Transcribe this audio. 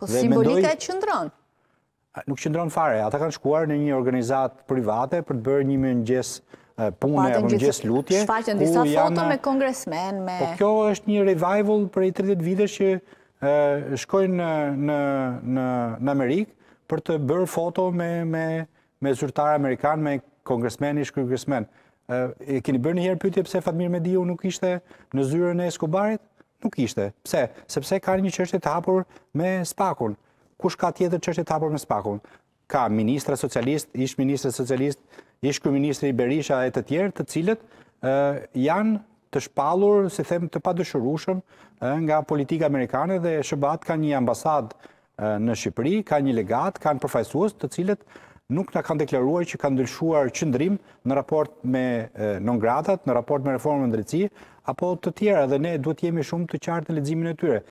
Po simbolika e qëndron? Nuk qëndron fare, ata kanë shkuar në një organizat private për të bërë një mëngjes pune, mëngjes lutje. Shfaqen disa foto me kongresmen, me... Po kjo është një revival për i 30 vite që shkojnë në Amerikë për të bërë foto me zyrtar Amerikan, me kongresmen, ishë kongresmen. Keni bërë një herë pytje pëse Fatmir Mediu nuk ishte në zyrën e Eskobarit, Nuk ishte. Pse? Sepse ka një qështje të hapur me spakun. Kush ka tjetër qështje të hapur me spakun? Ka ministra socialist, ishë ministra socialist, ishë ministri Berisha e të tjerë të cilët janë të shpalur, si them, të padëshurushëm nga politika amerikane dhe Shëbat ka një ambasad në Shqipëri, ka një legat, ka në përfajsuës të cilët nuk në kanë deklaruar që kanë ndryshuar qëndrim në raport me non-gratat, në raport me reformën ndrytësi, apo të tjera dhe ne duhet jemi shumë të qartë në ledzimin e tyre.